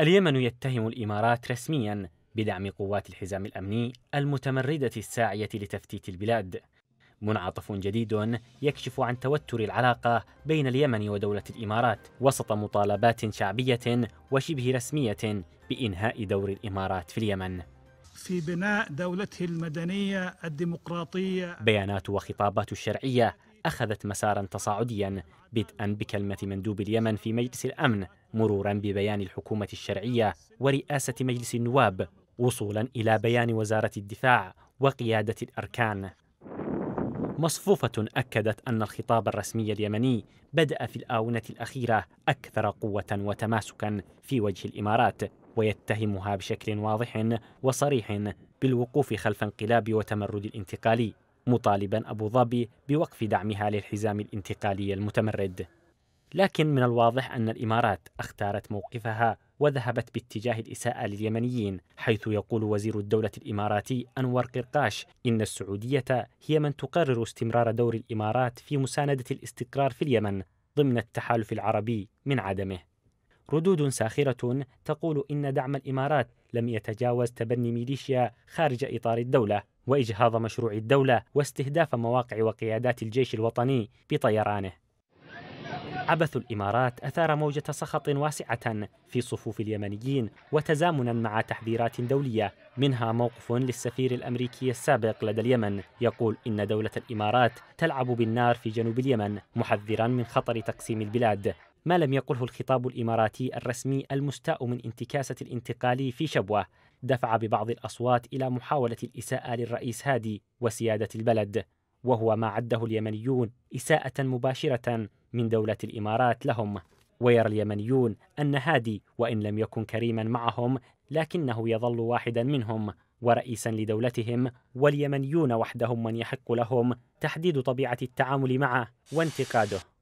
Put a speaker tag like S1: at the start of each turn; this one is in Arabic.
S1: اليمن يتهم الامارات رسميا بدعم قوات الحزام الامني المتمرده الساعيه لتفتيت البلاد منعطف جديد يكشف عن توتر العلاقه بين اليمن ودوله الامارات وسط مطالبات شعبيه وشبه رسميه بانهاء دور الامارات في اليمن في بناء دولته المدنيه الديمقراطيه بيانات وخطابات الشرعيه اخذت مسارا تصاعديا بدءا بكلمه مندوب اليمن في مجلس الامن مرورا ببيان الحكومة الشرعية ورئاسة مجلس النواب وصولا إلى بيان وزارة الدفاع وقيادة الأركان مصفوفة أكدت أن الخطاب الرسمي اليمني بدأ في الآونة الأخيرة أكثر قوة وتماسكا في وجه الإمارات ويتهمها بشكل واضح وصريح بالوقوف خلف انقلاب وتمرد الانتقالي مطالبا أبو ظبي بوقف دعمها للحزام الانتقالي المتمرد لكن من الواضح أن الإمارات اختارت موقفها وذهبت باتجاه الإساءة لليمنيين حيث يقول وزير الدولة الإماراتي أنور قرقاش إن السعودية هي من تقرر استمرار دور الإمارات في مساندة الاستقرار في اليمن ضمن التحالف العربي من عدمه ردود ساخرة تقول إن دعم الإمارات لم يتجاوز تبني ميليشيا خارج إطار الدولة وإجهاض مشروع الدولة واستهداف مواقع وقيادات الجيش الوطني بطيرانه عبث الامارات اثار موجه سخط واسعه في صفوف اليمنيين وتزامنا مع تحذيرات دوليه منها موقف للسفير الامريكي السابق لدى اليمن يقول ان دوله الامارات تلعب بالنار في جنوب اليمن محذرا من خطر تقسيم البلاد ما لم يقله الخطاب الاماراتي الرسمي المستاء من انتكاسه الانتقالي في شبوه دفع ببعض الاصوات الى محاوله الاساءه للرئيس هادي وسياده البلد وهو ما عده اليمنيون اساءه مباشره من دولة الإمارات لهم ويرى اليمنيون أن هادي وإن لم يكن كريما معهم لكنه يظل واحدا منهم ورئيسا لدولتهم واليمنيون وحدهم من يحق لهم تحديد طبيعة التعامل معه وانتقاده